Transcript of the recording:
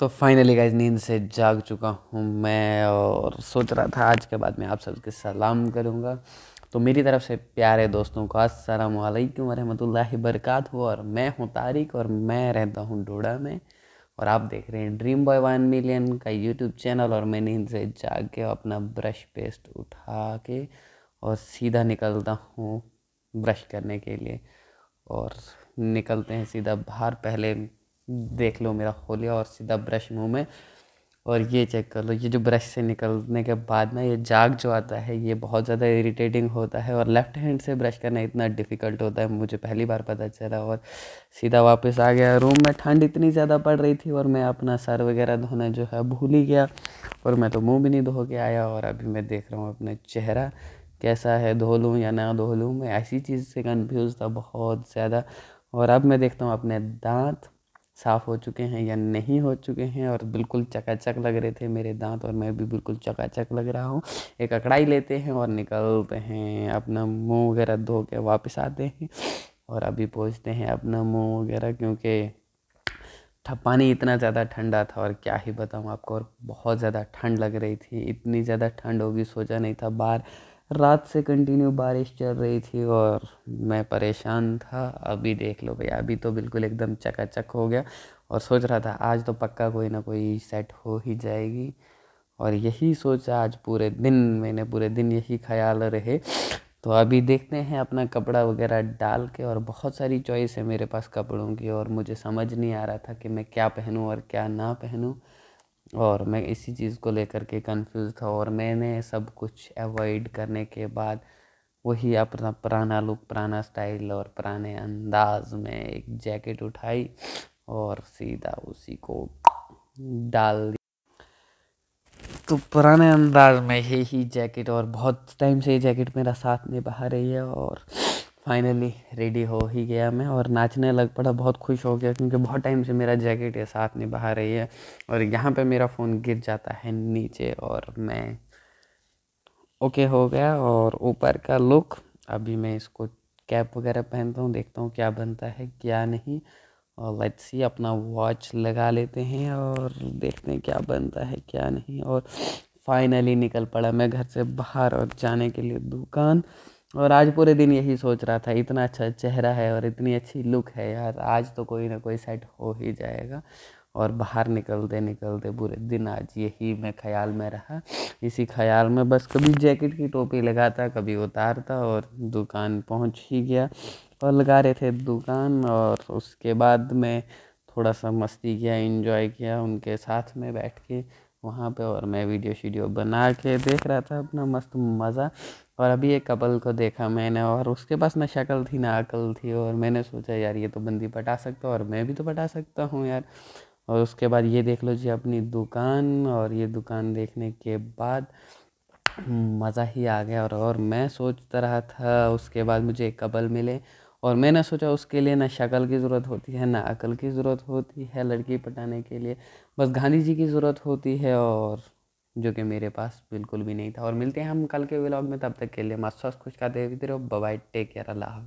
तो finally guys नींद से जाग चुका हूँ मैं और सोच रहा था आज के बाद मैं आप सबके सलाम करूँगा तो मेरी तरफ से प्यारे दोस्तों को असलम वरहमल बरकत हो और मैं हूँ तारिक और मैं रहता हूँ डोडा में और आप देख रहे हैं ड्रीम बॉय वन मिलियन का यूट्यूब चैनल और मैं नींद से जाग के अपना ब्रश पेस्ट उठा के और सीधा निकलता हूँ ब्रश करने के लिए और निकलते हैं सीधा बाहर पहले देख लो मेरा खोलिया और सीधा ब्रश मुंह में और ये चेक कर लो ये जो ब्रश से निकलने के बाद ना ये जाग जो आता है ये बहुत ज़्यादा इरिटेटिंग होता है और लेफ़्ट हैंड से ब्रश करना इतना डिफ़िकल्ट होता है मुझे पहली बार पता चला और सीधा वापस आ गया रूम में ठंड इतनी ज़्यादा पड़ रही थी और मैं अपना सर वगैरह धोना जो है भूल ही गया और मैं तो मुँह भी नहीं धो के आया और अभी मैं देख रहा हूँ अपना चेहरा कैसा है धो लूँ या ना धो लूँ मैं ऐसी चीज़ से कन्फ्यूज़ था बहुत ज़्यादा और अब मैं देखता हूँ अपने दांत साफ़ हो चुके हैं या नहीं हो चुके हैं और बिल्कुल चकाचक लग रहे थे मेरे दांत और मैं भी बिल्कुल चकाचक लग रहा हूँ एक अकड़ाई लेते हैं और निकलते हैं अपना मुंह वगैरह धो के वापस आते हैं और अभी पहुँचते हैं अपना मुंह वगैरह क्योंकि पानी इतना ज़्यादा ठंडा था और क्या ही बताऊँ आपको और बहुत ज़्यादा ठंड लग रही थी इतनी ज़्यादा ठंड होगी सोचा नहीं था बाहर रात से कंटिन्यू बारिश चल रही थी और मैं परेशान था अभी देख लो भैया अभी तो बिल्कुल एकदम चकाचक हो गया और सोच रहा था आज तो पक्का कोई ना कोई सेट हो ही जाएगी और यही सोचा आज पूरे दिन मैंने पूरे दिन यही ख्याल रहे तो अभी देखते हैं अपना कपड़ा वगैरह डाल के और बहुत सारी चॉइस है मेरे पास कपड़ों की और मुझे समझ नहीं आ रहा था कि मैं क्या पहनूं और क्या ना पहनूं और मैं इसी चीज़ को लेकर के कंफ्यूज था और मैंने सब कुछ अवॉइड करने के बाद वही अपना पुराना लुक पुराना स्टाइल और पुराने अंदाज में एक जैकेट उठाई और सीधा उसी को डाल दी तो पुराने अंदाज में ही जैकेट और बहुत टाइम से ये जैकेट मेरा साथ में बाहर रही है और फाइनली रेडी हो ही गया मैं और नाचने लग पड़ा बहुत खुश हो गया क्योंकि बहुत टाइम से मेरा जैकेट ये साथ निभा रही है और यहाँ पे मेरा फ़ोन गिर जाता है नीचे और मैं ओके हो गया और ऊपर का लुक अभी मैं इसको कैप वगैरह पहनता हूँ देखता हूँ क्या बनता है क्या नहीं और लेट्स सी अपना वॉच लगा लेते हैं और देखते हैं क्या बनता है क्या नहीं और फाइनली निकल पड़ा मैं घर से बाहर और जाने के लिए दुकान और आज पूरे दिन यही सोच रहा था इतना अच्छा चेहरा है और इतनी अच्छी लुक है यार आज तो कोई ना कोई सेट हो ही जाएगा और बाहर निकलते निकलते पूरे दिन आज यही मैं ख्याल में रहा इसी ख्याल में बस कभी जैकेट की टोपी लगाता कभी उतारता और दुकान पहुंच ही गया और लगा रहे थे दुकान और उसके बाद मैं थोड़ा सा मस्ती किया इन्जॉय किया उनके साथ में बैठ के वहाँ पे और मैं वीडियो शीडियो बना के देख रहा था अपना मस्त मज़ा और अभी एक कपल को देखा मैंने और उसके पास ना शक्ल थी ना अकल थी और मैंने सोचा यार ये तो बंदी पटा सकता हूँ और मैं भी तो पटा सकता हूँ यार और उसके बाद ये देख लो जी अपनी दुकान और ये दुकान देखने के बाद मज़ा ही आ गया और और मैं सोचता रहा था उसके बाद मुझे एक कपल मिले और मैंने सोचा उसके लिए ना शक्ल की ज़रूरत होती है ना अकल की ज़रूरत होती है लड़की पटाने के लिए बस गांधी जी की ज़रूरत होती है और जो कि मेरे पास बिल्कुल भी नहीं था और मिलते हैं हम कल के व्लॉग में तब तक के लिए मस्त खुश खाते विद्रोह बबाई टेक केयर अल्लाह